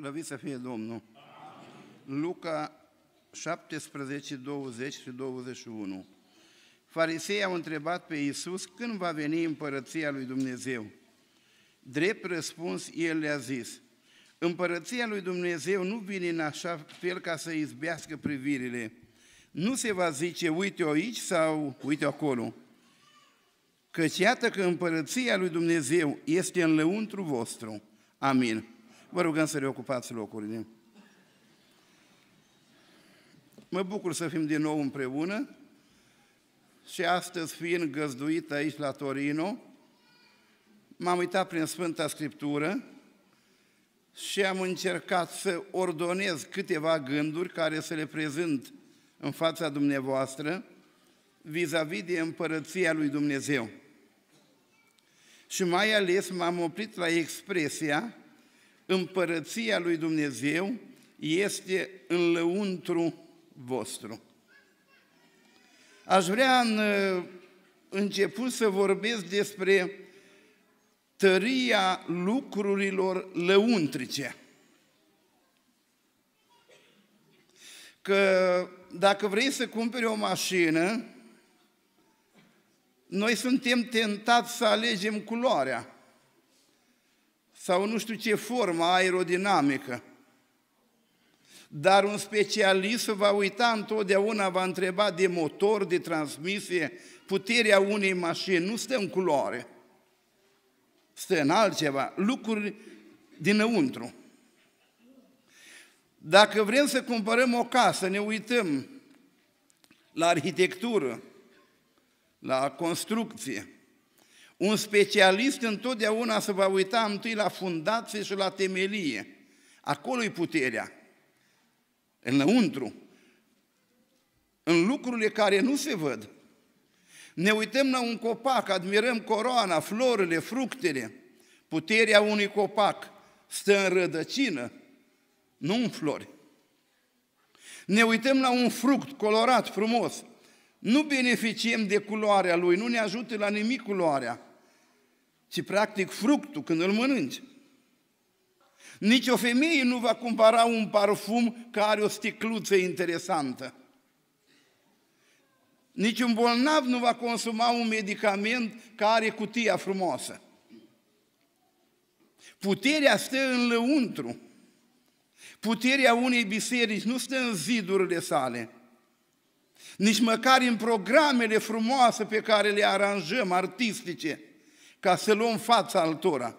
Slăvit să fie Domnul! Luca 17, 20 și 21. Farisei au întrebat pe Iisus când va veni împărăția lui Dumnezeu. Drept răspuns, el le-a zis, împărăția lui Dumnezeu nu vine în așa fel ca să izbească privirile. Nu se va zice, uite-o aici sau uite acolo. Căci iată că împărăția lui Dumnezeu este în lăuntru vostru. Amin. Vă rugăm să reocupați locurile. Mă bucur să fim din nou împreună și astăzi fiind găzduit aici la Torino, m-am uitat prin Sfânta Scriptură și am încercat să ordonez câteva gânduri care să le prezint în fața dumneavoastră vis-a-vis de împărăția lui Dumnezeu. Și mai ales m-am oprit la expresia împărăția lui Dumnezeu este în lăuntru vostru. Aș vrea în uh, început să vorbesc despre tăria lucrurilor lăuntrice. Că dacă vrei să cumperi o mașină, noi suntem tentați să alegem culoarea sau nu știu ce formă aerodinamică. Dar un specialist va uita întotdeauna, va întreba de motor, de transmisie, puterea unei mașini, nu stă în culoare, stă în altceva, lucruri dinăuntru. Dacă vrem să cumpărăm o casă, ne uităm la arhitectură, la construcție, un specialist întotdeauna se va uita întâi la fundație și la temelie. Acolo e puterea, înăuntru, în lucrurile care nu se văd. Ne uităm la un copac, admirăm coroana, florile, fructele. Puterea unui copac stă în rădăcină, nu în flori. Ne uităm la un fruct colorat, frumos, nu beneficiem de culoarea lui, nu ne ajută la nimic culoarea, ci practic fructul când îl mănânci. Nici o femeie nu va cumpăra un parfum care are o sticluță interesantă. Nici un bolnav nu va consuma un medicament care are cutia frumoasă. Puterea stă în lăuntru. Puterea unei biserici nu stă în zidurile sale, nici măcar în programele frumoase pe care le aranjăm, artistice, ca să luăm fața altora.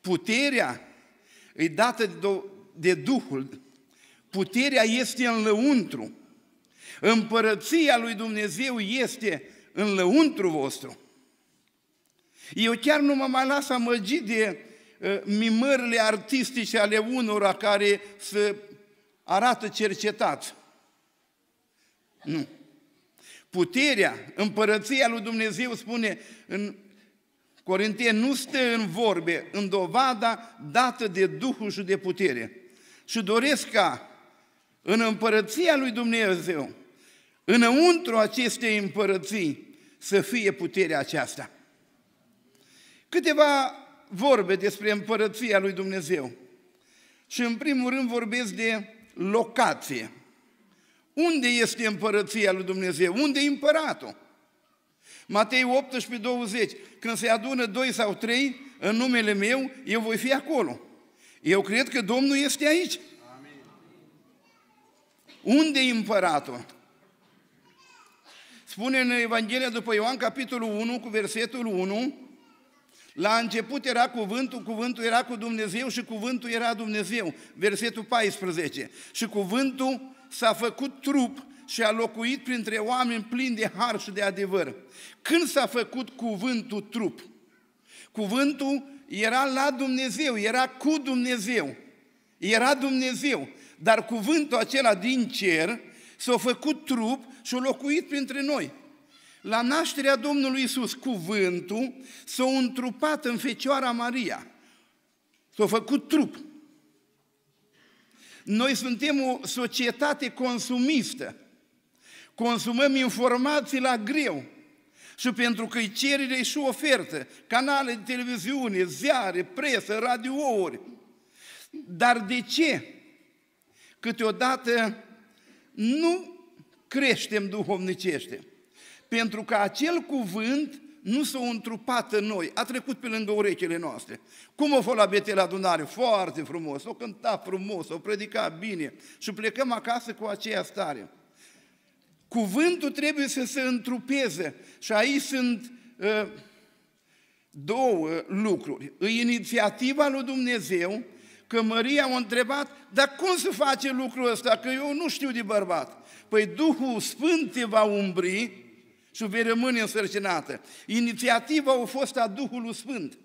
Puterea e dată de Duhul, puterea este în lăuntru. Împărăția lui Dumnezeu este în lăuntru vostru. Eu chiar nu mă mai las amăgit de ă, mimările artistice ale unora care să arată cercetați. Nu. Puterea, împărăția lui Dumnezeu, spune în Corinteni, nu stă în vorbe, în dovada dată de Duhul și de putere. Și doresc ca în împărăția lui Dumnezeu, înăuntru acestei împărății, să fie puterea aceasta. Câteva vorbe despre împărăția lui Dumnezeu. Și în primul rând vorbesc de locație. Unde este împărăția lui Dumnezeu? Unde e împăratul? Matei 18, 20. Când se adună doi sau trei în numele meu, eu voi fi acolo. Eu cred că Domnul este aici. Amin. Unde e împăratul? Spune în Evanghelia după Ioan, capitolul 1, cu versetul 1, la început era cuvântul, cuvântul era cu Dumnezeu și cuvântul era Dumnezeu. Versetul 14. Și cuvântul s-a făcut trup și a locuit printre oameni plini de har și de adevăr. Când s-a făcut cuvântul trup? Cuvântul era la Dumnezeu, era cu Dumnezeu, era Dumnezeu, dar cuvântul acela din cer s-a făcut trup și a locuit printre noi. La nașterea Domnului Isus, cuvântul s-a întrupat în Fecioara Maria, s-a făcut trup. Noi suntem o societate consumistă. Consumăm informații la greu. Și pentru că e cerere și ofertă, canale de televiziune, ziare, presă, radiouri. Dar de ce? Câteodată nu creștem duhovnicește. Pentru că acel cuvânt nu s-a întrupat în noi, a trecut pe lângă urechile noastre. Cum o fost la Betel adunare? Foarte frumos, o cânta frumos, o predica bine și plecăm acasă cu aceea stare. Cuvântul trebuie să se întrupeze și aici sunt uh, două lucruri. inițiativa lui Dumnezeu, că Maria a întrebat, dar cum se face lucrul ăsta, că eu nu știu de bărbat. Păi Duhul Sfânt te va umbri și vei rămâne însărcinată. Inițiativa a fost a Duhului Sfânt,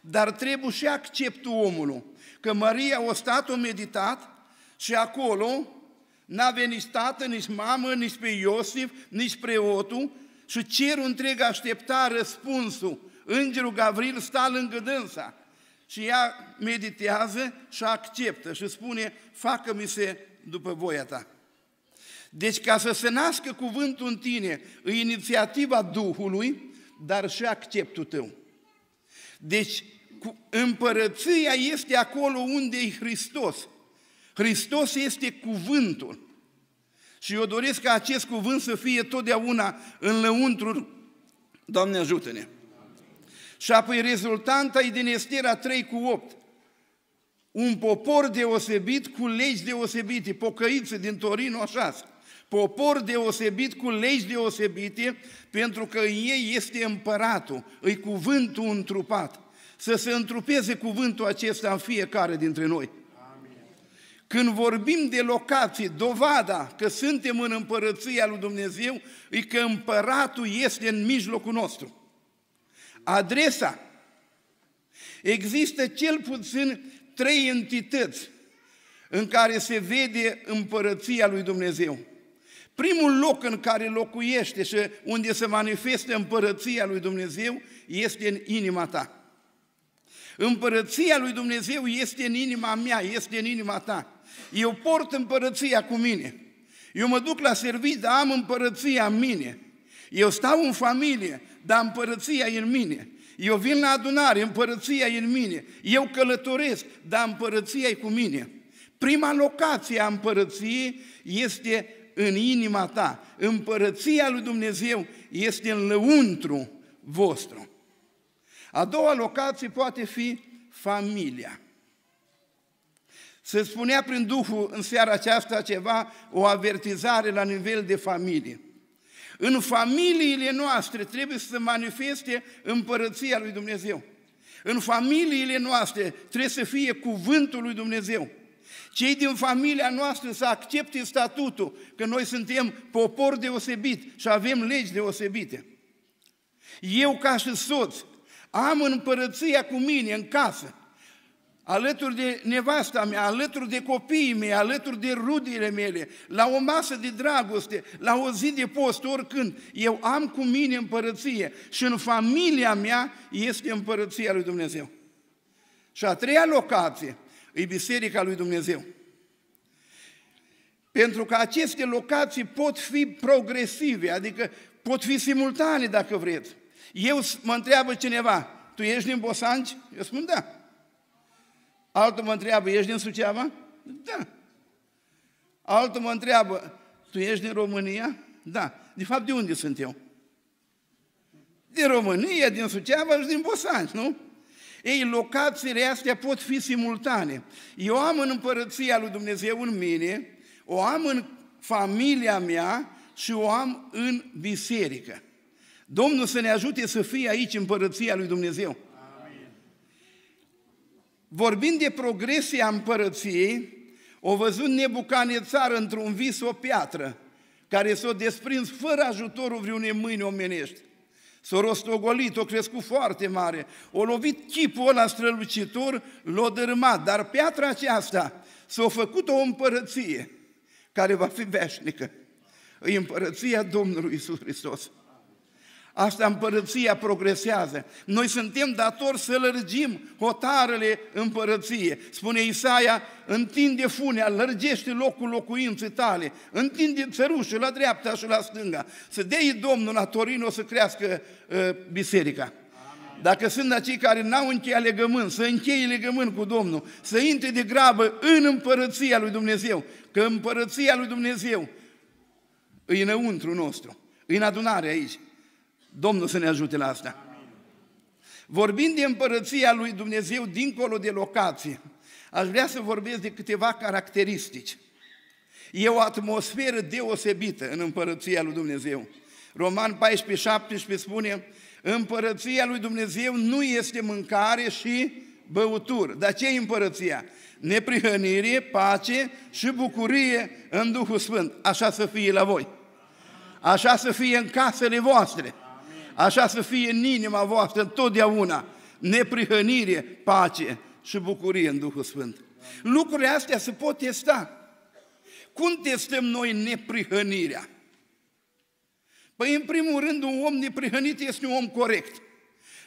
dar trebuie și acceptul omului, că Maria a stat, o meditat și acolo n-a venit tată, nici mamă, nici pe Iosif, nici preotul și cerul întreg aștepta răspunsul. Îngerul Gavril sta lângă dânsa și ea meditează și acceptă și spune, facă-mi se după voia ta. Deci ca să se nască cuvântul în tine, e inițiativa Duhului, dar și acceptul tău. Deci împărăția este acolo unde e Hristos. Hristos este cuvântul. Și eu doresc ca acest cuvânt să fie totdeauna în lăuntru. Doamne ajută-ne! Și apoi rezultanta e din Estera 3 cu 8. Un popor deosebit cu legi deosebite, pocăiță din Torino așa popor deosebit cu legi deosebite, pentru că în ei este împăratul, îi cuvântul întrupat. Să se întrupeze cuvântul acesta în fiecare dintre noi. Când vorbim de locație, dovada că suntem în împărăția lui Dumnezeu e că împăratul este în mijlocul nostru. Adresa. Există cel puțin trei entități în care se vede împărăția lui Dumnezeu. Primul loc în care locuiește și unde se manifestă împărăția lui Dumnezeu este în inima ta. Împărăția lui Dumnezeu este în inima mea, este în inima ta. Eu port împărăția cu mine. Eu mă duc la serviciu, dar am împărăția în mine. Eu stau în familie, dar împărăția e în mine. Eu vin la adunare, împărăția e în mine. Eu călătoresc, dar împărăția e cu mine. Prima locație a împărăției este în inima ta. Împărăția lui Dumnezeu este în lăuntru vostru. A doua locație poate fi familia. Se spunea prin Duhul în seara aceasta ceva, o avertizare la nivel de familie. În familiile noastre trebuie să manifeste împărăția lui Dumnezeu. În familiile noastre trebuie să fie cuvântul lui Dumnezeu. Cei din familia noastră să accepte statutul că noi suntem popor deosebit și avem legi deosebite. Eu ca și soț am împărăția cu mine în casă, alături de nevasta mea, alături de copiii mei, alături de rudile mele, la o masă de dragoste, la o zi de post, oricând, eu am cu mine împărăție și în familia mea este împărăția lui Dumnezeu. Și a treia locație – e biserica lui Dumnezeu. Pentru că aceste locații pot fi progresive, adică pot fi simultane dacă vreți. Eu mă întreabă cineva, tu ești din Bosanci? Eu spun da. Altul mă întreabă, ești din Suceava? Da. Altul mă întreabă, tu ești din România? Da. De fapt, de unde sunt eu? Din România, din Suceava și din Bosanci, nu? Ei, locațiile astea pot fi simultane. Eu am în împărăția lui Dumnezeu în mine, o am în familia mea și o am în biserică. Domnul să ne ajute să fie aici împărăția lui Dumnezeu. Amin. Vorbind de progresia împărăției, o văzut Nebucanețar într-un vis o piatră, care s-o desprins fără ajutorul vreunei mâini omenești. S-a rostogolit, o crescut foarte mare, o lovit chipul ăla strălucitor, l-a dărâmat, dar piatra aceasta s-a făcut o împărăție care va fi veșnică. E împărăția Domnului Isus Hristos. Asta împărăția progresează. Noi suntem datori să lărgim hotarele împărăției. Spune Isaia, întinde funea, lărgește locul locuinței tale, întinde țărușul la dreapta și la stânga. Să dea Domnul la Torino să crească uh, biserica. Dacă sunt acei care n-au încheiat legământ, să încheie legământ cu Domnul, să intre de grabă în împărăția lui Dumnezeu, că împărăția lui Dumnezeu e înăuntru nostru, e în adunare aici. Domnul să ne ajute la asta. Vorbind de împărăția lui Dumnezeu dincolo de locație, aș vrea să vorbesc de câteva caracteristici. E o atmosferă deosebită în împărăția lui Dumnezeu. Roman 14, 17 spune, împărăția lui Dumnezeu nu este mâncare și băutură. Dar ce e împărăția? Neprihănire, pace și bucurie în Duhul Sfânt. Așa să fie la voi. Așa să fie în casele voastre așa să fie în inima voastră totdeauna, neprihănire, pace și bucurie în Duhul Sfânt. Lucrurile astea se pot testa. Cum testăm noi neprihănirea? Păi, în primul rând, un om neprihănit este un om corect.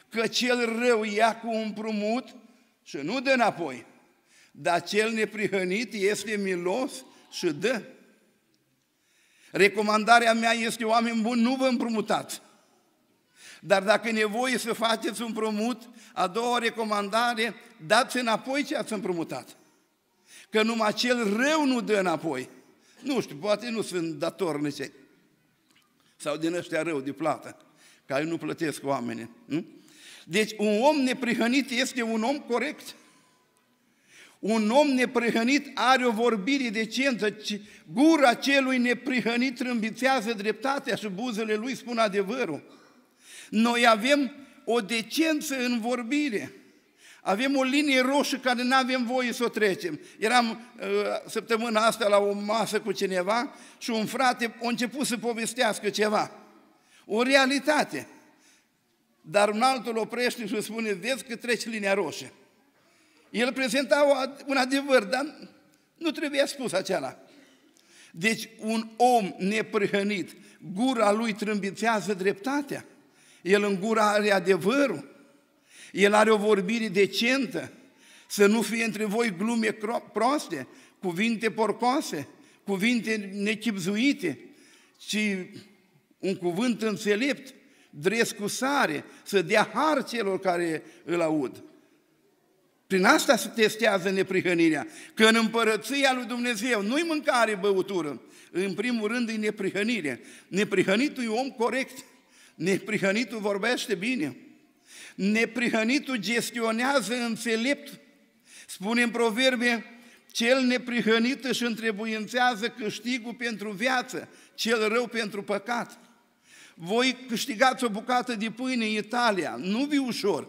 Că cel rău ia cu un prumut și nu dă înapoi. Dar cel neprihănit este milos și dă. Recomandarea mea este, oameni buni, nu vă împrumutați. Dar dacă e nevoie să faceți un promut, a doua recomandare, dați înapoi ce ați împrumutat. Că numai cel rău nu dă înapoi. Nu știu, poate nu sunt datornice sau din ăștia rău de plată, care nu plătesc oamenii. Nu? Deci un om neprihănit este un om corect. Un om neprihănit are o vorbire decentă, gura celui neprihănit trâmbițează dreptatea și buzele lui spun adevărul. Noi avem o decență în vorbire. Avem o linie roșie care nu avem voie să o trecem. Eram uh, săptămâna asta la o masă cu cineva și un frate a început să povestească ceva. O realitate. Dar un altul oprește și spune, vezi că treci linia roșie. El prezenta un adevăr, dar nu trebuia spus acela. Deci un om neprihănit, gura lui trâmbițează dreptatea. El în gură are adevărul, el are o vorbire decentă, să nu fie între voi glume proaste, cuvinte porcoase, cuvinte nechipzuite, ci un cuvânt înțelept, dres cu sare, să dea har celor care îl aud. Prin asta se testează neprihănirea, că în împărăția lui Dumnezeu nu-i mâncare băutură, în primul rând e neprihănire. Neprihănitul e om corect, Neprihănitul vorbește bine. Neprihănitul gestionează înțelept. Spune în proverbe, cel neprihănit își întrebuințează câștigul pentru viață, cel rău pentru păcat. Voi câștigați o bucată de pâine în Italia, nu vi ușor.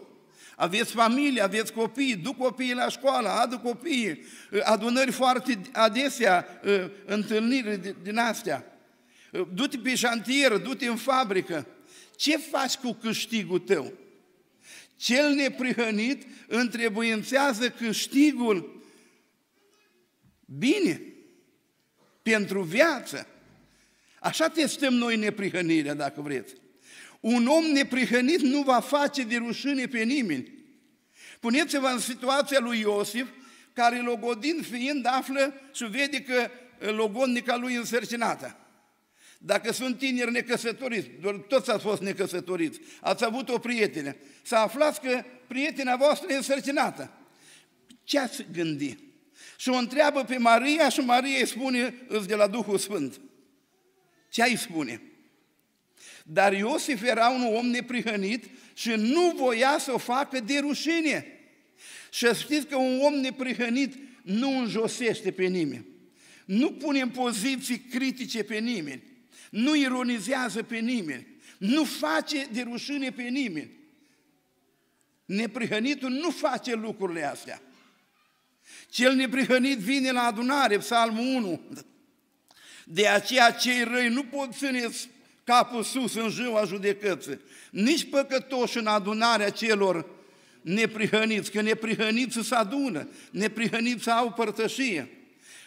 Aveți familie, aveți copii, duc copiii la școală, aduc copiii, adunări foarte adesea, ă, întâlniri din astea. Ă, du-te pe șantier, du-te în fabrică, ce faci cu câștigul tău? Cel neprihănit întrebuințează câștigul bine pentru viață. Așa testăm noi neprihănirea, dacă vreți. Un om neprihănit nu va face de rușine pe nimeni. Puneți-vă în situația lui Iosif, care logodin fiind află și vede că logodnica lui însărcinată. Dacă sunt tineri necăsătoriți, toți ați fost necăsătoriți, ați avut o prietenă, să aflați că prietena voastră e însărcinată. Ce ați gândi? Și o întreabă pe Maria și Maria îi spune, îți de la Duhul Sfânt. Ce ai spune? Dar Iosif era un om neprihănit și nu voia să o facă de rușine. Și știți că un om neprihănit nu înjosește pe nimeni. Nu pune în poziții critice pe nimeni nu ironizează pe nimeni, nu face de rușine pe nimeni. Neprihănitul nu face lucrurile astea. Cel neprihănit vine la adunare, psalmul 1. De aceea cei răi nu pot ține capul sus în ziua judecății, nici păcătoși în adunarea celor neprihăniți, că neprihăniți se adună, neprihăniți au părtășie.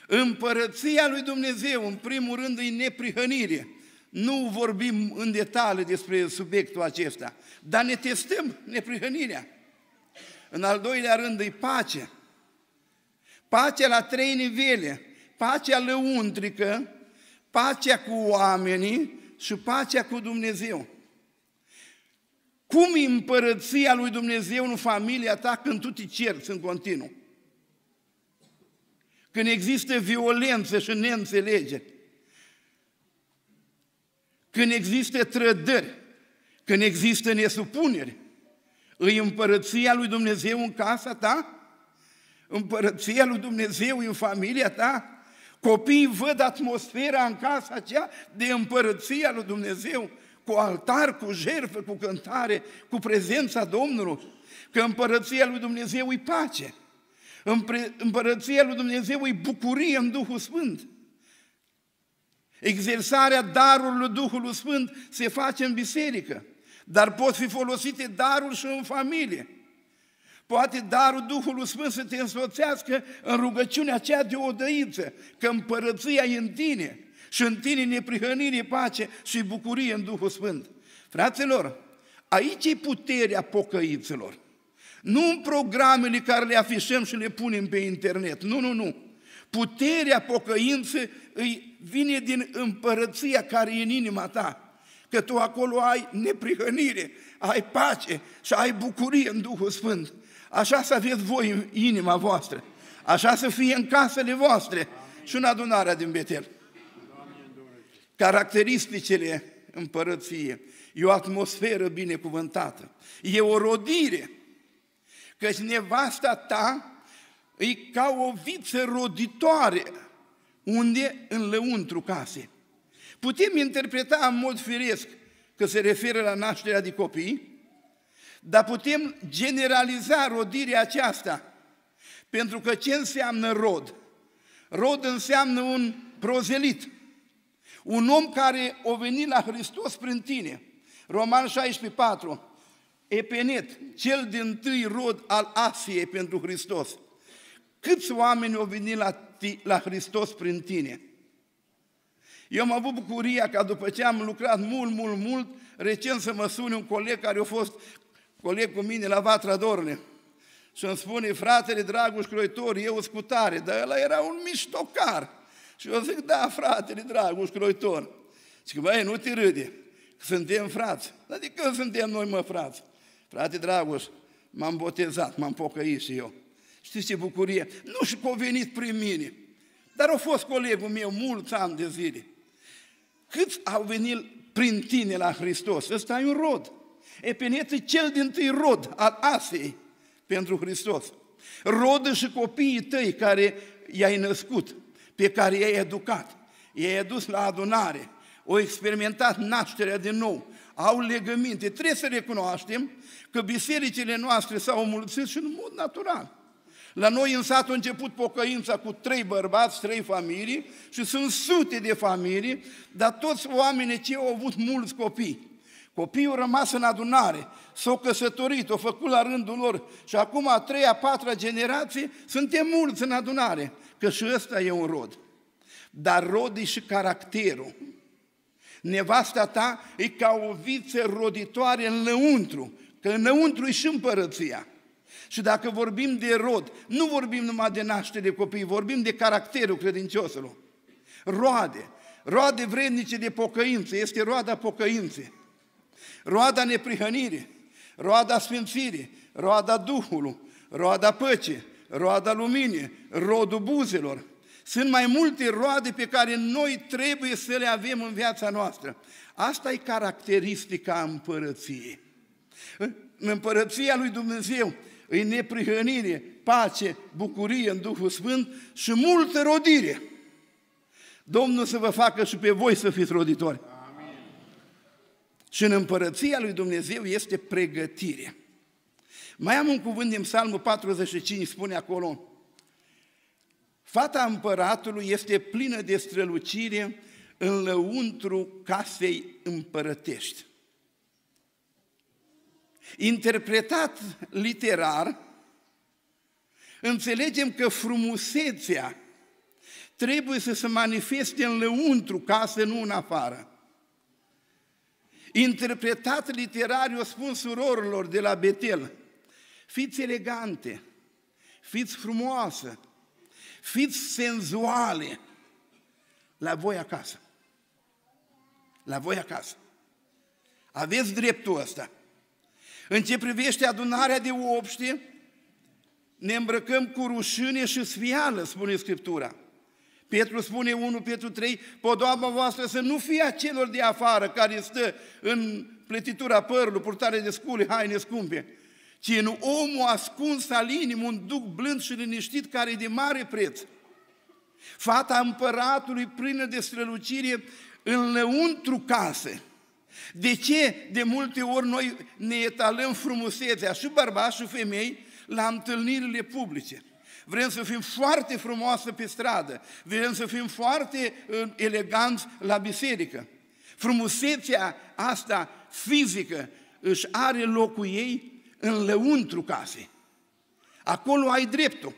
Împărăția lui Dumnezeu, în primul rând, e neprihănirea. Nu vorbim în detaliu despre subiectul acesta, dar ne testăm neprihănirea. În al doilea rând e pace. Pacea la trei nivele. Pacea lăuntrică, pacea cu oamenii și pacea cu Dumnezeu. Cum e împărăția lui Dumnezeu în familia ta când tu te cerți în continuu? Când există violență și neînțelegeri? Când există trădări, când există nesupuneri, îi împărăția lui Dumnezeu în casa ta? Împărăția lui Dumnezeu în familia ta? Copiii văd atmosfera în casa aceea de împărăția lui Dumnezeu, cu altar, cu jertfă, cu cântare, cu prezența Domnului. Că împărăția lui Dumnezeu e pace. Împărăția lui Dumnezeu e bucurie în Duhul Sfânt. Exersarea darului Duhului Sfânt se face în biserică, dar pot fi folosite daruri și în familie. Poate darul Duhului Sfânt să te însoțească în rugăciunea aceea de odăință, că împărăția e în tine și în tine neprihănire, pace și bucurie în Duhul Sfânt. Fraților, aici e puterea pocăiților. Nu în programele care le afișăm și le punem pe internet, nu, nu, nu. Puterea pocăinței îi vine din împărăția care e în inima ta. Că tu acolo ai neprihănire, ai pace și ai bucurie în Duhul Sfânt. Așa să aveți voi în inima voastră. Așa să fie în casele voastre Amin. și în adunarea din Betel. Caracteristicile împărăție. E o atmosferă binecuvântată. E o rodire. Căci nevasta ta e ca o viță roditoare, unde? În lăuntru case. Putem interpreta în mod firesc că se referă la nașterea de copii, dar putem generaliza rodirea aceasta, pentru că ce înseamnă rod? Rod înseamnă un prozelit, un om care a venit la Hristos prin tine. Roman 16,4 Epenet, cel din tâi rod al Asiei pentru Hristos. Câți oameni au venit la, ti, la Hristos prin tine? Eu am avut bucuria ca după ce am lucrat mult, mult, mult, recent să mă sune un coleg care a fost coleg cu mine la Vatra Dorne și îmi spune, fratele Dragoș Croitor, eu sunt putare, dar ăla era un miștocar. Și eu zic, da, fratele Dragoș Croitor. Și băi, nu te râde, că suntem frați. Adică când suntem noi, mă, frați? Frate Dragoș, m-am botezat, m-am pocăit și eu. Știți ce bucurie? Nu și venit prin mine, dar au fost colegul meu mulți ani de zile. Cât au venit prin tine la Hristos? Ăsta e un rod. Epenet e cel din tâi rod al Asiei pentru Hristos. Rodă și copiii tăi care i-ai născut, pe care i-ai educat, i-ai adus la adunare, au experimentat nașterea din nou, au legăminte. Trebuie să recunoaștem că bisericile noastre s-au mulțit și în mod natural. La noi în sat a început pocăința cu trei bărbați, trei familii și sunt sute de familii, dar toți oamenii ce au avut mulți copii. Copiii au rămas în adunare, s-au căsătorit, au făcut la rândul lor și acum a treia, a patra generație suntem mulți în adunare, că și ăsta e un rod. Dar rod e și caracterul. Nevasta ta e ca o viță roditoare înăuntru, că înăuntru e și împărăția. Și dacă vorbim de rod, nu vorbim numai de naștere copii, vorbim de caracterul credinciosului. Roade, roade vrednice de pocăință, este roada pocăinței, roada neprihănirii, roada sfințirii, roada Duhului, roada păcii, roada luminii, rodul buzelor. Sunt mai multe roade pe care noi trebuie să le avem în viața noastră. Asta e caracteristica împărăției. În împărăția lui Dumnezeu îi neprihănire, pace, bucurie în Duhul Sfânt și multă rodire. Domnul să vă facă și pe voi să fiți roditori. Amin. Și în împărăția lui Dumnezeu este pregătire. Mai am un cuvânt din Psalmul 45, spune acolo, Fata împăratului este plină de strălucire în lăuntru casei împărătești. Interpretat literar, înțelegem că frumusețea trebuie să se manifeste în lăuntru, să nu în afară. Interpretat literar, eu spun surorilor de la Betel, fiți elegante, fiți frumoase, fiți senzuale la voi acasă. La voi acasă. Aveți dreptul ăsta. În ce privește adunarea de obște, ne îmbrăcăm cu rușine și sfială, spune Scriptura. Petru spune 1 Petru 3, podoaba voastră să nu fie a celor de afară care stă în pletitura părului, purtare de scule, haine scumpe, ci în omul ascuns al inimii, un duc blând și liniștit care e de mare preț. Fata împăratului plină de strălucire înăuntru case. De ce de multe ori noi ne etalăm frumusețea și bărbați și femei la întâlnirile publice? Vrem să fim foarte frumoase pe stradă, vrem să fim foarte uh, eleganți la biserică. Frumusețea asta fizică își are locul ei în lăuntru casei. Acolo ai dreptul.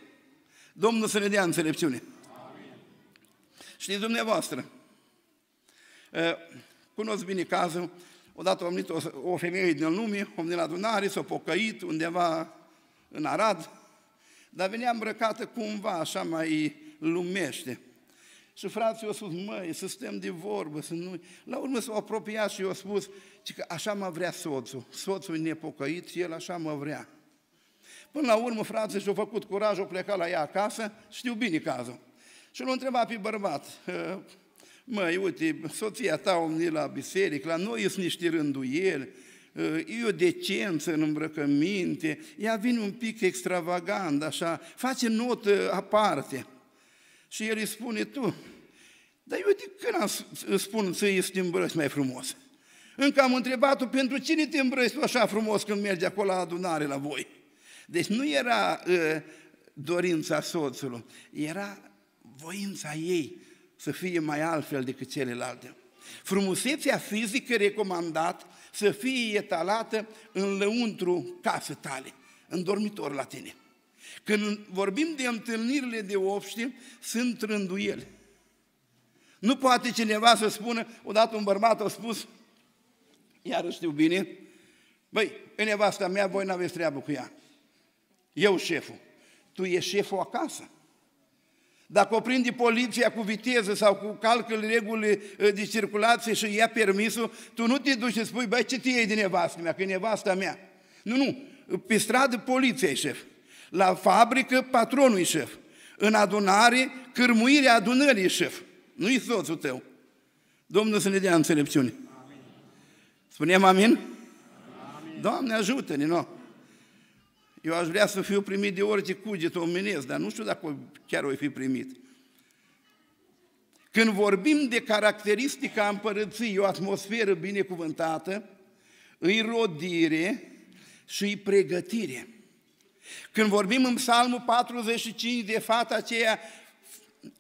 Domnul să ne dea înțelepciune. Amin. Știți dumneavoastră, uh, Cunosc bine cazul, odată a venit o, o femeie din lume, a venit la adunare, s-a pocăit undeva în Arad, dar venea îmbrăcată cumva așa mai lumește. Și frații au spus, măi, să stăm de vorbă, să nu... La urmă s-au apropiat și i-au spus, că așa mă vrea soțul, soțul nepocăit, el așa mă vrea. Până la urmă, frații și-au făcut curaj, au plecat la ea acasă, știu bine cazul. Și l-au întrebat pe bărbat, ă, măi, uite, soția ta a venit la biserică, la noi sunt niște rânduieli, ă, e o decență în îmbrăcăminte, ea vine un pic extravagant, așa, face notă aparte. Și el îi spune, tu, dar eu de când am spun să este îmbrăci mai frumos? Încă am întrebat-o, pentru cine te îmbrăci tu așa frumos când mergi acolo la adunare la voi? Deci nu era uh, dorința soțului, era voința ei să fie mai altfel decât celelalte. Frumusețea fizică recomandat să fie etalată în lăuntru casă tale, în dormitor la tine. Când vorbim de întâlnirile de obște, sunt rânduieli. Nu poate cineva să spună, odată un bărbat a spus, iar știu bine, băi, e nevasta mea, voi n-aveți treabă cu ea. Eu șeful. Tu ești șeful acasă. Dacă o prinde poliția cu viteză sau cu calcă regulile eh, de circulație și ia permisul, tu nu te duci și spui, băi, ce te iei de nevastă mea, că e nevasta mea. Nu, nu, pe stradă poliția e șef, la fabrică patronul e șef, în adunare cârmuirea adunării e șef, nu-i soțul tău. Domnul să ne dea înțelepciune. Amin. Spunem amin? amin? Doamne ajută-ne, nu? No? Eu aș vrea să fiu primit de orice cuget omenesc, dar nu știu dacă chiar o fi primit. Când vorbim de caracteristica împărăției, o atmosferă binecuvântată, îi rodire și îi pregătire. Când vorbim în Psalmul 45 de fata aceea,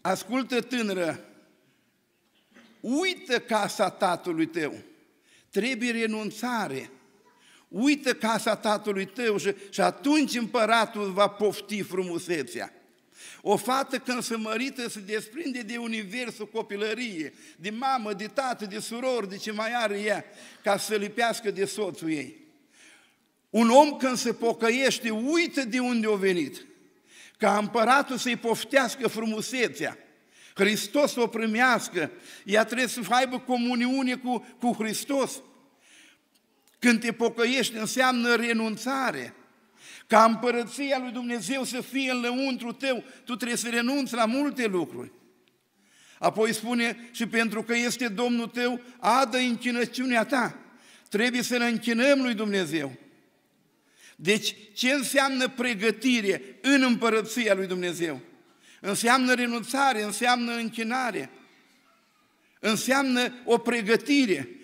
ascultă tânără, uită casa tatălui tău, trebuie renunțare, Uită casa tatălui tău și, și atunci împăratul va pofti frumusețea. O fată când se mărită se desprinde de universul copilărie, de mamă, de tată, de suror, de ce mai are ea, ca să lipească de soțul ei. Un om când se pocăiește, uită de unde a venit, ca împăratul să-i poftească frumusețea, Hristos o primească, ea trebuie să aibă comuniune cu, cu Hristos, când te pocăiești înseamnă renunțare. Ca împărăția lui Dumnezeu să fie în lăuntru tău, tu trebuie să renunți la multe lucruri. Apoi spune, și pentru că este Domnul tău, adă închinăciunea ta. Trebuie să ne închinăm lui Dumnezeu. Deci, ce înseamnă pregătire în împărăția lui Dumnezeu? Înseamnă renunțare, înseamnă închinare, înseamnă o pregătire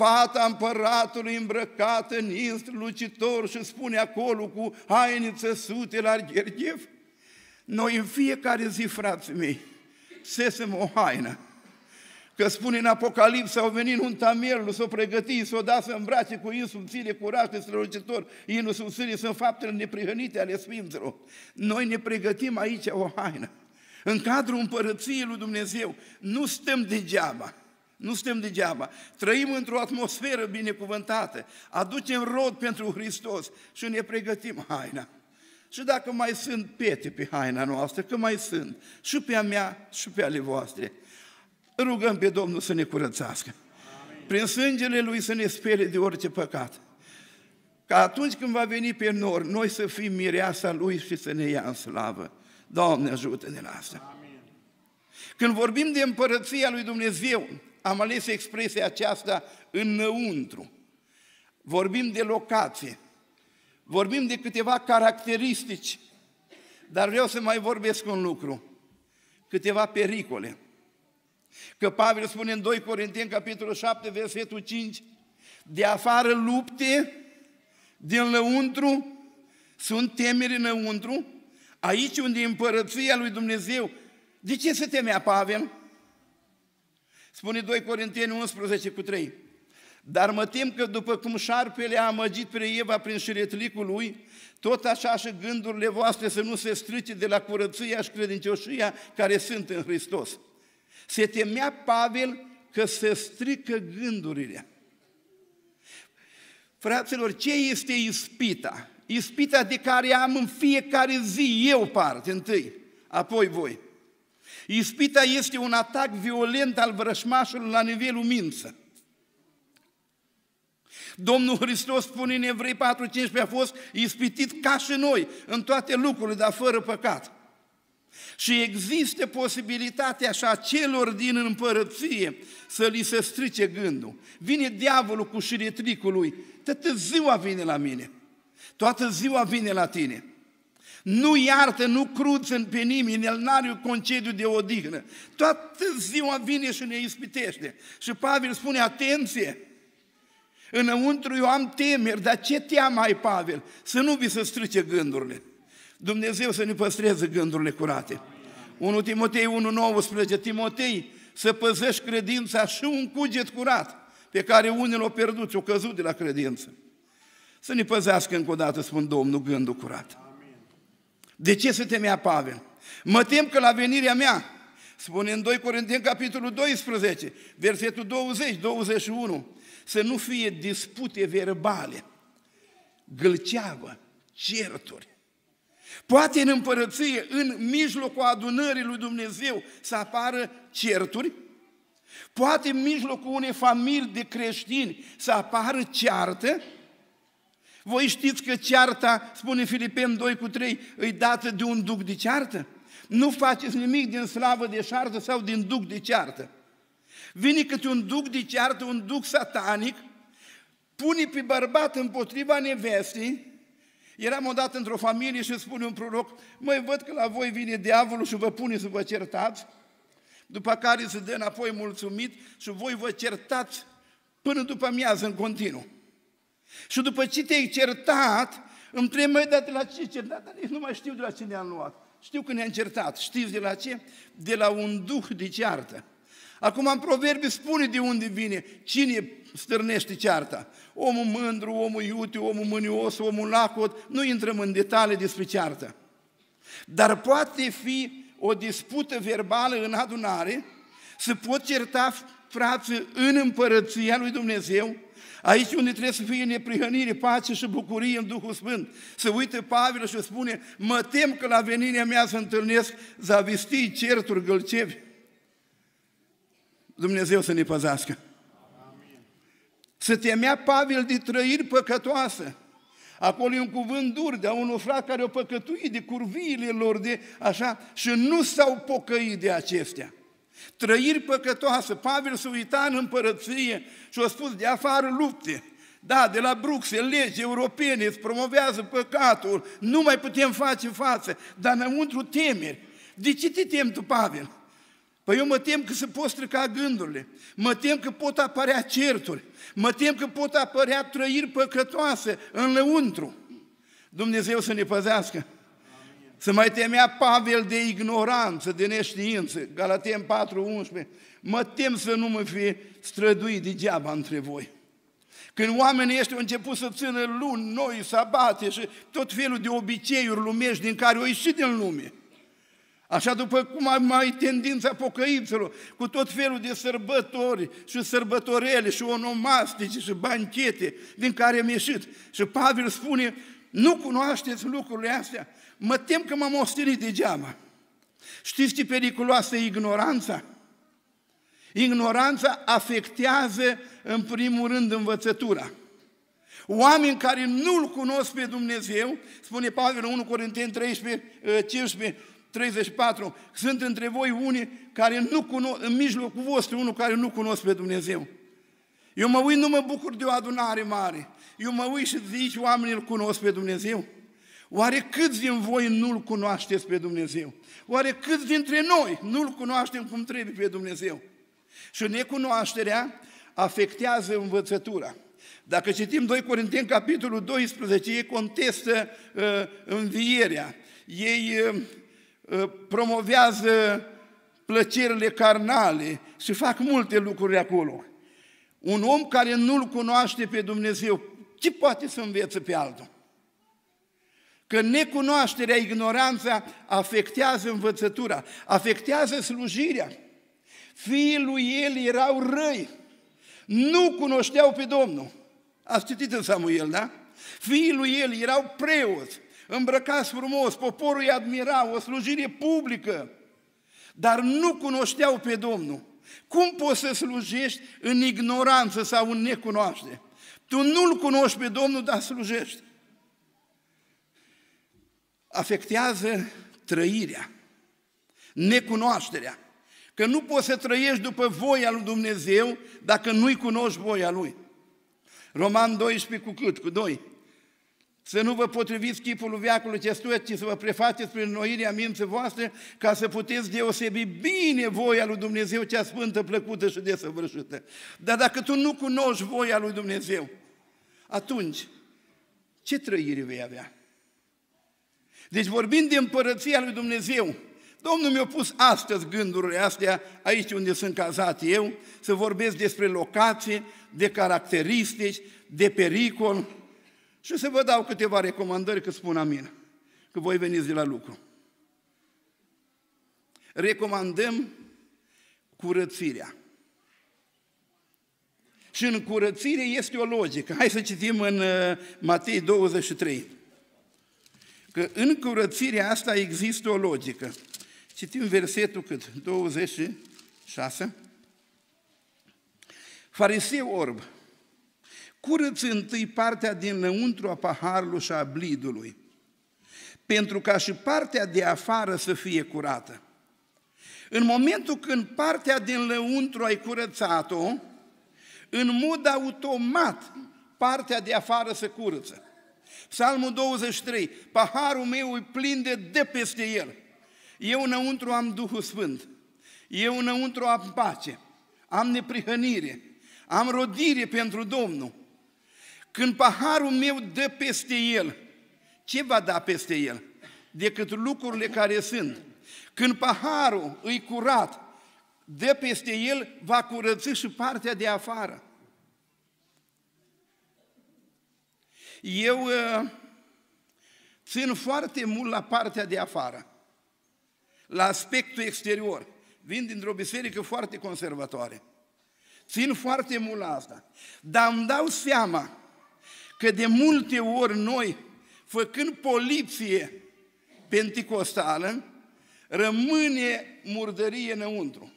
fata împăratului îmbrăcată în instru lucitor și spune acolo cu haine țesute la Gherghev, noi în fiecare zi, frații mei, sesem o haină. Că spune în Apocalipsă, au venit un tamel, s-o pregăti, s-o da să îmbrace cu ei subțire, curaj strălucitor. Ei nu subțire, sunt faptele neprihănite ale Sfinților. Noi ne pregătim aici o haină. În cadrul împărăției lui Dumnezeu nu stăm degeaba. Nu suntem degeaba. Trăim într-o atmosferă binecuvântată. Aducem rod pentru Hristos și ne pregătim haina. Și dacă mai sunt pete pe haina noastră, că mai sunt, și pe a mea, și pe ale voastre, rugăm pe Domnul să ne curățească. Prin sângele Lui să ne spere de orice păcat. Ca atunci când va veni pe nor, noi să fim mireasa Lui și să ne ia în slavă. Doamne, ajută-ne la asta! Amin. Când vorbim de împărăția lui Dumnezeu, am ales expresia aceasta înăuntru. Vorbim de locație, vorbim de câteva caracteristici, dar vreau să mai vorbesc un lucru, câteva pericole. Că Pavel spune în 2 Corinteni, capitolul 7, versetul 5, de afară lupte, din lăuntru sunt temeri înăuntru, aici unde împărăția lui Dumnezeu de ce se temea Pavel? Spune 2 Corinteni 11 cu 3. Dar mă tem că după cum șarpele a amăgit pe Eva prin șiretlicul lui, tot așa și gândurile voastre să nu se strice de la curăția și credincioșia care sunt în Hristos. Se temea Pavel că se strică gândurile. Fraților, ce este ispita? Ispita de care am în fiecare zi eu parte, întâi, apoi voi. Ispita este un atac violent al vrășmașului la nivelul minții. Domnul Hristos spune în Evrei 4.15 a fost ispitit ca și noi în toate lucrurile, dar fără păcat. Și există posibilitatea și a celor din împărăție să li se strice gândul. Vine diavolul cu șiretricul lui, toată ziua vine la mine, toată ziua vine la tine. Nu iartă, nu cruță pe nimeni, el n-are concediu de odihnă. Toată ziua vine și ne ispitește. Și Pavel spune, atenție, înăuntru eu am temeri, dar ce teamă ai, Pavel? Să nu vi se strice gândurile. Dumnezeu să ne păstreze gândurile curate. 1 Timotei 1,19 Timotei, să păzești credința și un cuget curat pe care unii l-au pierdut, au căzut de la credință. Să ne păzească încă o dată, spun Domnul, gândul curat. De ce se temea Pavel? Mă tem că la venirea mea, spune în 2 Corinteni, capitolul 12, versetul 20, 21, să nu fie dispute verbale, gâlceagă, certuri. Poate în împărăție, în mijlocul adunării lui Dumnezeu, să apară certuri, poate în mijlocul unei familii de creștini să apară ceartă, voi știți că cearta, spune Filipen 2 cu 3, îi dată de un duc de ceartă? Nu faceți nimic din slavă de șartă sau din duc de ceartă. Vine câte un duc de ceartă, un duc satanic, pune pe bărbat împotriva nevestii, Eram odată într-o familie și spune un proroc, măi, văd că la voi vine diavolul și vă pune să vă certați, după care se dă înapoi mulțumit și voi vă certați până după miază în continuu. Și după ce te-ai certat, îmi trebuie, mai dat de la ce certat? Dar nu mai știu de la ce ne-am luat. Știu că ne-am certat. Știți de la ce? De la un duh de ceartă. Acum în proverbi spune de unde vine, cine stârnește cearta. Omul mândru, omul iute, omul mânios, omul lacot, nu intrăm în detalii despre ceartă. Dar poate fi o dispută verbală în adunare, să pot certa frață în împărăția lui Dumnezeu, Aici unde trebuie să fie neprihănire, pace și bucurie în Duhul Sfânt. Să uită Pavel și spune, mă tem că la venirea mea să întâlnesc zavistii, certuri, gălcevi. Dumnezeu să ne păzească. Amin. Să temea Pavel de trăiri păcătoase. Acolo e un cuvânt dur de a unul frat care o păcătuit de curviile lor, de așa, și nu s-au pocăit de acestea trăiri păcătoase. Pavel se uita în împărăție și a spus de afară lupte. Da, de la Bruxelles, legi europene îți promovează păcatul, nu mai putem face față, dar înăuntru temeri. De ce te temi tu, Pavel? Păi eu mă tem că se pot străca gândurile, mă tem că pot apărea certuri, mă tem că pot apărea trăiri păcătoase înăuntru. Dumnezeu să ne păzească! Se mai temea Pavel de ignoranță, de neștiință. Galaten 4.11 Mă tem să nu mă fie străduit degeaba între voi. Când oamenii ăștia au început să țină luni, noi, sabate și tot felul de obiceiuri lumești din care au ieșit din lume. Așa după cum mai, mai tendința pocăințelor, cu tot felul de sărbători și sărbătorele și onomastice și banchete din care am ieșit. Și Pavel spune, nu cunoașteți lucrurile astea? Mă tem că m-am ostenit degeaba. Știți ce periculoasă e ignoranța? Ignoranța afectează, în primul rând, învățătura. Oameni care nu-L cunosc pe Dumnezeu, spune Pavel 1 Corinteni 13, 15, 34, sunt între voi unii care nu cunosc, în mijlocul vostru, unul care nu cunosc pe Dumnezeu. Eu mă uit, nu mă bucur de o adunare mare. Eu mă uit și zici, oamenii îl cunosc pe Dumnezeu. Oare câți din voi nu-L cunoașteți pe Dumnezeu? Oare câți dintre noi nu-L cunoaștem cum trebuie pe Dumnezeu? Și necunoașterea afectează învățătura. Dacă citim 2 Corinteni, capitolul 12, ei contestă uh, învierea. Ei uh, uh, promovează plăcerile carnale și fac multe lucruri acolo. Un om care nu-L cunoaște pe Dumnezeu, ce poate să învețe pe altul? Că necunoașterea, ignoranța afectează învățătura, afectează slujirea. Fiii lui el erau răi, nu cunoșteau pe Domnul. Ați citit în Samuel, da? Fiii lui el erau preoți, îmbrăcați frumos, poporul îi admira, o slujire publică, dar nu cunoșteau pe Domnul. Cum poți să slujești în ignoranță sau în necunoaștere? Tu nu-L cunoști pe Domnul, dar slujești afectează trăirea, necunoașterea. Că nu poți să trăiești după voia lui Dumnezeu dacă nu-i cunoști voia Lui. Roman 12 cu cât? Cu 2. Să nu vă potriviți chipul veacului acestuia, ci să vă prefaceți prin noirea minții voastre, ca să puteți deosebi bine voia lui Dumnezeu, cea sfântă, plăcută și desăvârșită. Dar dacă tu nu cunoști voia lui Dumnezeu, atunci ce trăire vei avea? Deci vorbind de împărăția lui Dumnezeu, Domnul mi-a pus astăzi gândurile astea, aici unde sunt cazat eu, să vorbesc despre locație, de caracteristici, de pericol și să vă dau câteva recomandări că spun amin, că voi veniți de la lucru. Recomandăm curățirea. Și în curățire este o logică. Hai să citim în uh, Matei 23. Că în curățirea asta există o logică. Citim versetul cât? 26. Fariseu orb, curăță întâi partea dinăuntru a paharului și a blidului, pentru ca și partea de afară să fie curată. În momentul când partea din lăuntru ai curățat-o, în mod automat partea de afară se curăță. Psalmul 23, paharul meu e plin de de peste el. Eu înăuntru am Duhul Sfânt, eu înăuntru am pace, am neprihănire, am rodire pentru Domnul. Când paharul meu dă peste el, ce va da peste el? Decât lucrurile care sunt. Când paharul îi curat, dă peste el, va curăți și partea de afară. Eu eh, țin foarte mult la partea de afară, la aspectul exterior. Vin dintr-o biserică foarte conservatoare. Țin foarte mult la asta. Dar îmi dau seama că de multe ori noi, făcând poliție penticostală, rămâne murdărie înăuntru.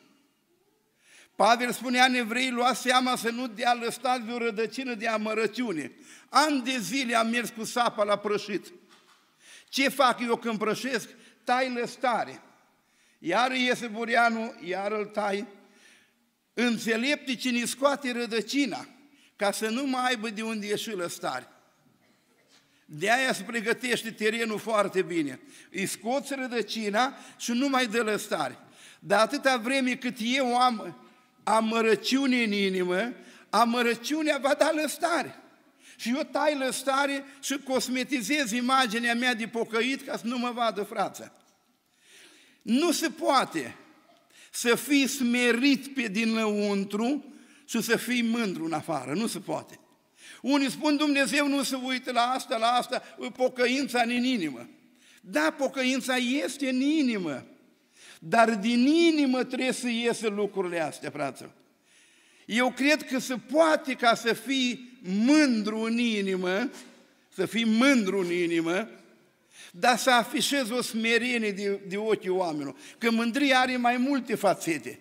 Pavel spunea în evrei, lua seama să nu dea lăstați o rădăcină de amărăciune. An de zile am mers cu sapa la prășit. Ce fac eu când prășesc? Tai lăstare. Iar iese bureanul, iar îl tai. Înțelepte cine scoate rădăcina, ca să nu mai aibă de unde ieși lăstare. De aia se pregătește terenul foarte bine. Îi scoți rădăcina și nu mai dă lăstare. Dar atâta vreme cât eu am amărăciune în inimă, amărăciunea va da lăstare. Și eu tai lăstare și cosmetizez imaginea mea de pocăit ca să nu mă vadă frața. Nu se poate să fii smerit pe dinăuntru și să fii mândru în afară. Nu se poate. Unii spun, Dumnezeu nu se uită la asta, la asta, pocăința în inimă. Da, pocăința este în inimă, dar din inimă trebuie să iese lucrurile astea, frate. Eu cred că se poate ca să fii mândru în inimă, să fii mândru în inimă, dar să afișezi o smerenie de, de ochii oamenilor. Că mândria are mai multe fațete.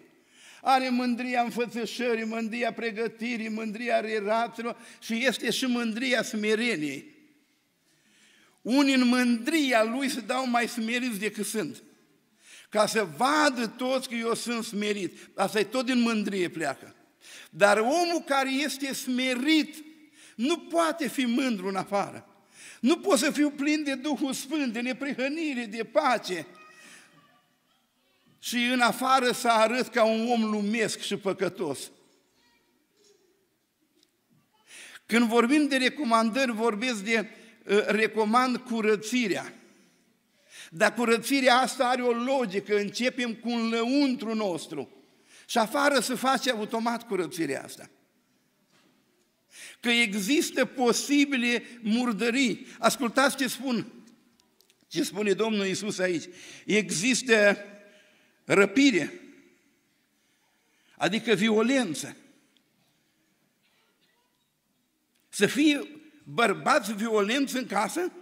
Are mândria înfățișării, mândria pregătirii, mândria relațiilor și este și mândria smereniei. Unii în mândria lui se dau mai smeriți decât sunt ca să vadă toți că eu sunt smerit. Asta e tot din mândrie pleacă. Dar omul care este smerit nu poate fi mândru în afară. Nu poți să fiu plin de Duhul Sfânt, de neprihănire, de pace. Și în afară să arăt ca un om lumesc și păcătos. Când vorbim de recomandări, vorbesc de uh, recomand curățirea. Dar curățirea asta are o logică, începem cu un lăuntru nostru și afară se face automat curățirea asta. Că există posibile murdării. Ascultați ce spun, ce spune Domnul Isus aici. Există răpire, adică violență. Să fie bărbați violenți în casă?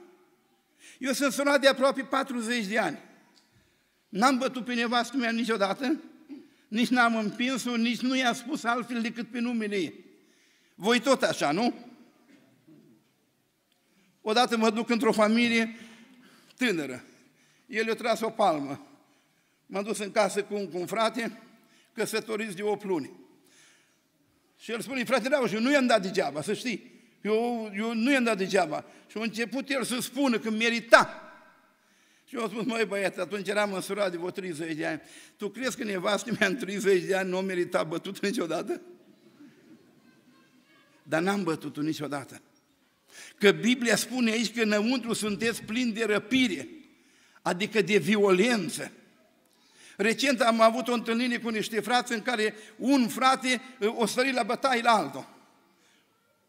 Eu sunt sunat de aproape 40 de ani. N-am bătut pe nevastă mea niciodată, nici n-am împins-o, nici nu i-am spus altfel decât pe numele ei. Voi tot așa, nu? Odată mă duc într-o familie tânără. El i-a tras o palmă. M-am dus în casă cu un, cu un frate, căsătoriți de 8 luni. Și el spune, frate eu nu i-am dat degeaba, să știi. Eu, eu nu i-am dat degeaba. Și a început el să spună că merita. Și eu am spus, măi băiat, atunci eram măsurat de vreo 30 de ani. Tu crezi că nevastă mea în 30 de ani nu a meritat bătut niciodată? Dar n-am bătut niciodată. Că Biblia spune aici că înăuntru sunteți plini de răpire, adică de violență. Recent am avut o întâlnire cu niște frați în care un frate uh, o sări la bătaie la altul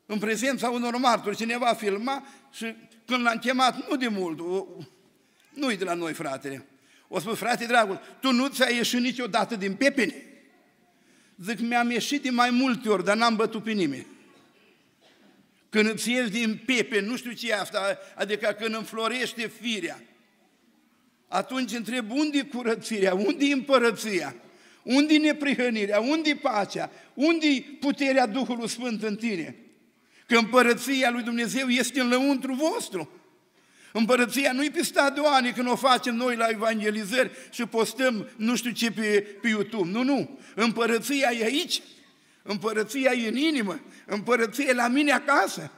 în prezența unor martori, cineva filma și când l-am chemat, nu de mult, nu-i de la noi, fratele. O spus, frate dragul, tu nu ți-ai ieșit niciodată din pepene? Zic, mi-am ieșit de mai multe ori, dar n-am bătut pe nimeni. Când îți ieși din pepe, nu știu ce e asta, adică când înflorește firea, atunci întreb unde curățirea, unde împărăția, unde neprihănirea, unde pacea, unde puterea Duhului Sfânt în tine. Că împărăția lui Dumnezeu este în lăuntru vostru. Împărăția nu-i pe stadioane când o facem noi la evangelizări și postăm nu știu ce pe, pe YouTube. Nu, nu. Împărăția e aici. Împărăția e în inimă. Împărăția e la mine acasă.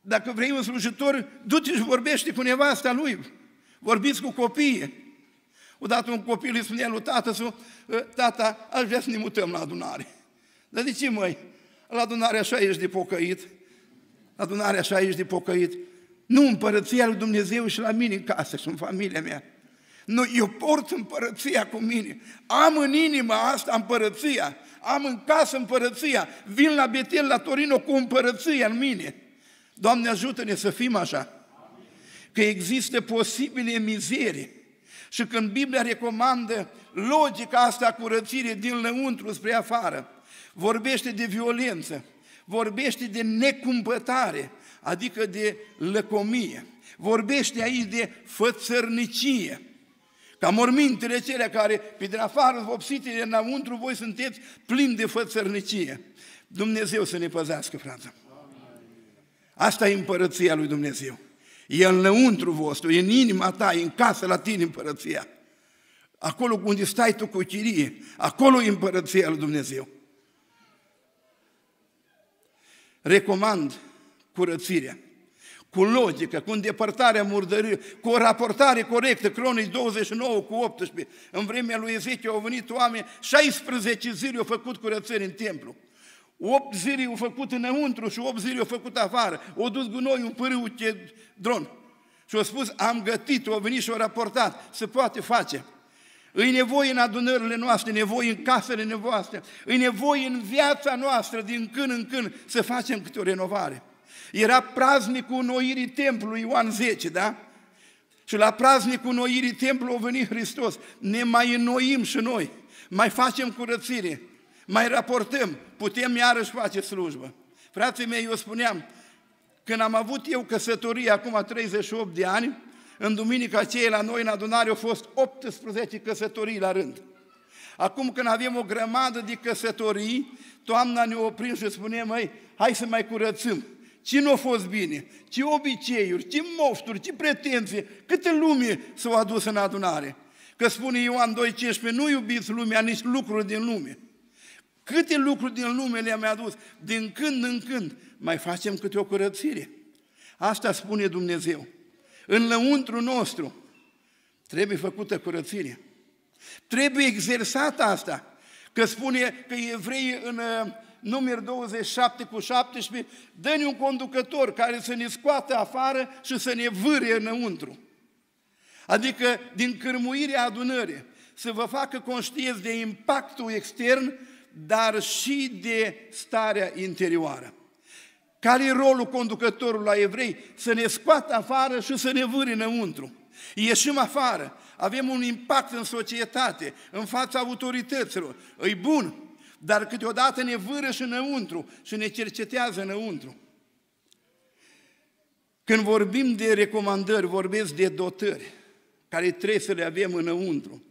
Dacă vrei un slujitor, du-te și vorbește cu nevasta lui. Vorbiți cu copiii. Odată un copil îi spunea lui tată, ă, tata, aș vrea să ne mutăm la adunare. Dar de ce, măi? la adunare așa ești de pocăit, la adunare așa ești de pocăit. Nu împărăția lui Dumnezeu și la mine în casă și în familia mea. Nu, eu port împărăția cu mine. Am în inimă asta împărăția. Am în casă împărăția. Vin la Betel, la Torino cu împărăția în mine. Doamne ajută-ne să fim așa. Că există posibile mizerii. Și când Biblia recomandă logica asta a curățirii din lăuntru spre afară, vorbește de violență, vorbește de necumpătare, adică de lăcomie, vorbește aici de fățărnicie, ca mormintele cele care pe de afară vopsite de înăuntru, voi sunteți plini de fățărnicie. Dumnezeu să ne păzească, frate. Asta e împărăția lui Dumnezeu. E înăuntru vostru, e în inima ta, e în casă la tine împărăția. Acolo unde stai tu cu chirie, acolo e împărăția lui Dumnezeu recomand curățirea. Cu logică, cu îndepărtarea murdării, cu o raportare corectă, cronici 29 cu 18. În vremea lui Ezechiel au venit oameni, 16 zile au făcut curățări în templu. 8 zile au făcut înăuntru și 8 zile au făcut afară. Au dus gunoi un pârâu ce dron. Și au spus, am gătit, au venit și au raportat, se poate face. Îi nevoie în adunările noastre, nevoie în casele noastre, îi nevoie în viața noastră din când în când să facem câte o renovare. Era praznicul noirii templului Ioan 10, da? Și la praznicul noirii templului a venit Hristos. Ne mai înnoim și noi, mai facem curățire, mai raportăm, putem iarăși face slujbă. Frații mei, eu spuneam, când am avut eu căsătorie acum 38 de ani, în duminica aceea la noi în adunare au fost 18 căsătorii la rând. Acum când avem o grămadă de căsătorii, toamna ne oprim și spunem, măi, hai să mai curățăm. Ce nu a fost bine? Ce obiceiuri, ce mofturi, ce pretenții, câte lume s-au adus în adunare? Că spune Ioan 2,15, nu iubiți lumea, nici lucruri din lume. Câte lucruri din lume le-am adus? Din când în când mai facem câte o curățire. Asta spune Dumnezeu. În lăuntru nostru trebuie făcută curățirea, Trebuie exersată asta. Că spune că evreii în uh, număr 27 cu 17, dă un conducător care să ne scoată afară și să ne vâre înăuntru. Adică din cărmuirea adunării, să vă facă conștienți de impactul extern, dar și de starea interioară. Care e rolul conducătorului la evrei? Să ne scoată afară și să ne vâri înăuntru. Ieșim afară, avem un impact în societate, în fața autorităților. Îi bun, dar câteodată ne vâră și înăuntru și ne cercetează înăuntru. Când vorbim de recomandări, vorbesc de dotări, care trebuie să le avem înăuntru.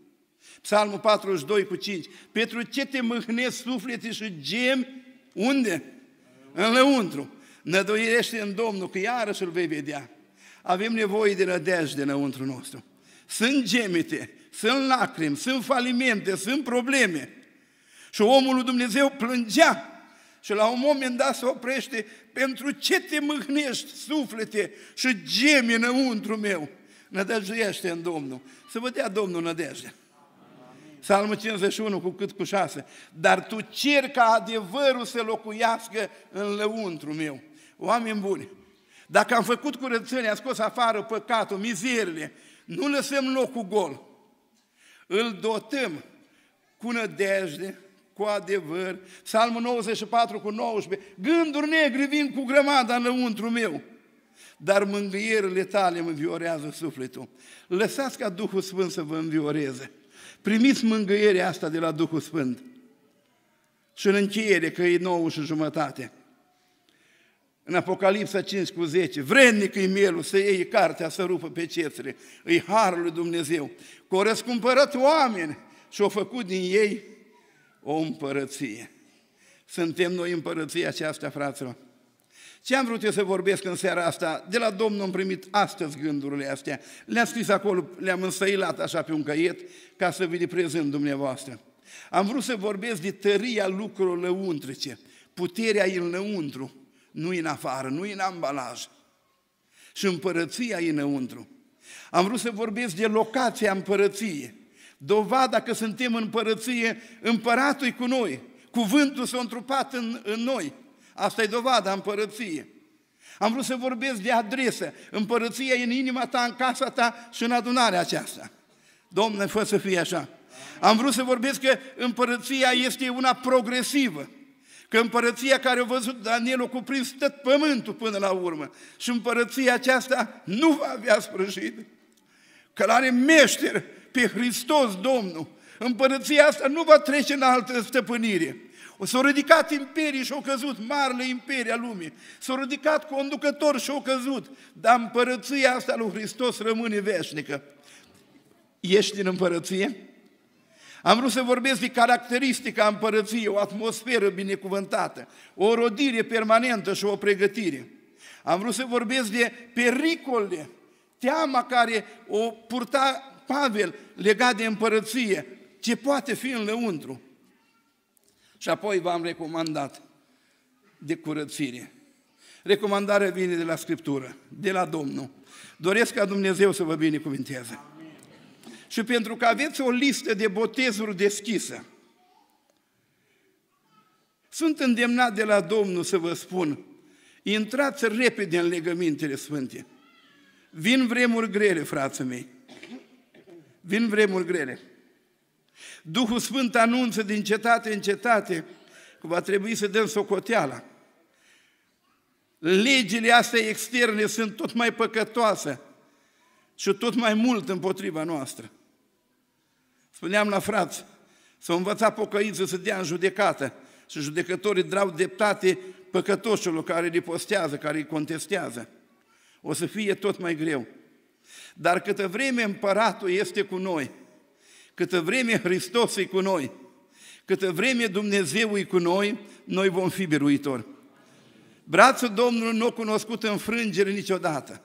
Psalmul 42 cu 5. Pentru ce te mâhnesc suflete și gemi? Unde? Înăuntru. Năduiește în Domnul, că iarăși îl vei vedea. Avem nevoie de nădejde înăuntru nostru. Sunt gemete, sunt lacrimi, sunt falimente, sunt probleme. Și omul lui Dumnezeu plângea și la un moment dat se oprește, pentru ce te mâhnești, suflete, și gemi înăuntru meu? Nădăjduiește în Domnul. Să vă dea Domnul nădejde. Salmul 51 cu cât cu șase. Dar tu cer ca adevărul să locuiască în lăuntru meu. Oameni buni, dacă am făcut curățenie, am scos afară păcatul, mizerile, nu lăsăm locul gol. Îl dotăm cu nădejde, cu adevăr. Psalmul 94 cu 19. Gânduri negre vin cu grămada înăuntru meu, dar mângâierile tale mă înviorează sufletul. Lăsați ca Duhul Sfânt să vă învioreze. Primiți mângâierea asta de la Duhul Sfânt. Și în încheiere, că e nouă și jumătate – în Apocalipsa 5 cu 10, vrednic e mielul să iei cartea, să rupă pe cețele, îi harul lui Dumnezeu, că o răscumpărat oameni și au făcut din ei o împărăție. Suntem noi împărăția aceasta, fraților. Ce am vrut eu să vorbesc în seara asta? De la Domnul am primit astăzi gândurile astea. Le-am scris acolo, le-am însăilat așa pe un caiet ca să vi le prezint dumneavoastră. Am vrut să vorbesc de tăria lucrurilor lăuntrice, puterea înăuntru nu în afară, nu în ambalaj. Și împărăția e înăuntru. Am vrut să vorbesc de locația împărăției. Dovada că suntem în părăție, împăratul e cu noi. Cuvântul s-a întrupat în, în noi. Asta e dovada împărăției. Am vrut să vorbesc de adresă. Împărăția e în inima ta, în casa ta și în adunarea aceasta. Domne, fă să fie așa. Am vrut să vorbesc că împărăția este una progresivă. Că împărăția care a văzut Daniel a cuprins tot pământul până la urmă. Și împărăția aceasta nu va avea sfârșit. Că are meșter pe Hristos Domnul. Împărăția asta nu va trece în altă stăpânire. S-au ridicat imperii și au căzut, marile imperii a lumii. S-au ridicat conducători și au căzut. Dar împărăția asta lui Hristos rămâne veșnică. Ești din împărăție? Am vrut să vorbesc de caracteristica împărăției, o atmosferă binecuvântată, o rodire permanentă și o pregătire. Am vrut să vorbesc de pericole, teama care o purta Pavel legat de împărăție, ce poate fi în lăuntru. Și apoi v-am recomandat de curățire. Recomandarea vine de la Scriptură, de la Domnul. Doresc ca Dumnezeu să vă binecuvinteze și pentru că aveți o listă de botezuri deschisă. Sunt îndemnat de la Domnul să vă spun, intrați repede în legămintele sfânte. Vin vremuri grele, frații mei. Vin vremuri grele. Duhul Sfânt anunță din cetate în cetate că va trebui să dăm socoteala. Legile astea externe sunt tot mai păcătoase și tot mai mult împotriva noastră. Spuneam la frați, să învăța pocăință să dea în judecată și judecătorii drau dreptate păcătoșului care îi postează, care îi contestează. O să fie tot mai greu. Dar câtă vreme împăratul este cu noi, câtă vreme Hristos e cu noi, câtă vreme Dumnezeu e cu noi, noi vom fi biruitori. Brațul Domnului nu a cunoscut înfrângere niciodată.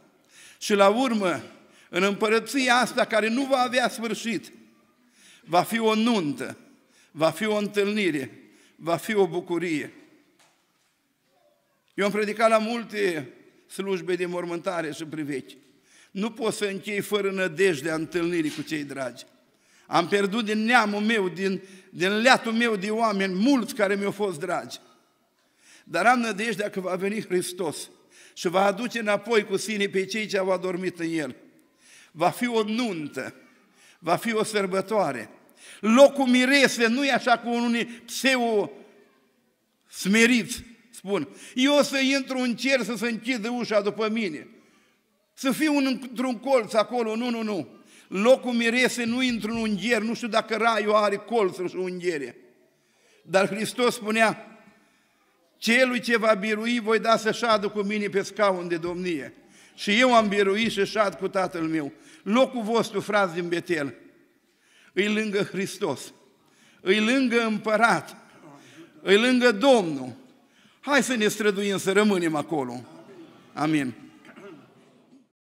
Și la urmă, în împărăția asta care nu va avea sfârșit, Va fi o nuntă, va fi o întâlnire, va fi o bucurie. Eu am predicat la multe slujbe de mormântare și priveci. Nu pot să închei fără a întâlnirii cu cei dragi. Am pierdut din neamul meu, din, din leatul meu de oameni, mulți care mi-au fost dragi. Dar am nădejdea că va veni Hristos și va aduce înapoi cu sine pe cei ce au adormit în El. Va fi o nuntă, va fi o sărbătoare. Locul mirese nu e așa cum unii pseu smeriți spun. Eu să intru în cer să se închidă ușa după mine. Să fiu într-un colț acolo, nu, nu, nu. Locul mirese nu intru în ungher, nu știu dacă raiul are colțuri și unghere. Dar Hristos spunea, celui ce va birui voi da să șadă cu mine pe scaun de domnie. Și eu am biruit și șad cu tatăl meu locul vostru, frați din Betel, îi lângă Hristos, îi lângă împărat, îi lângă Domnul. Hai să ne străduim să rămânem acolo. Amin.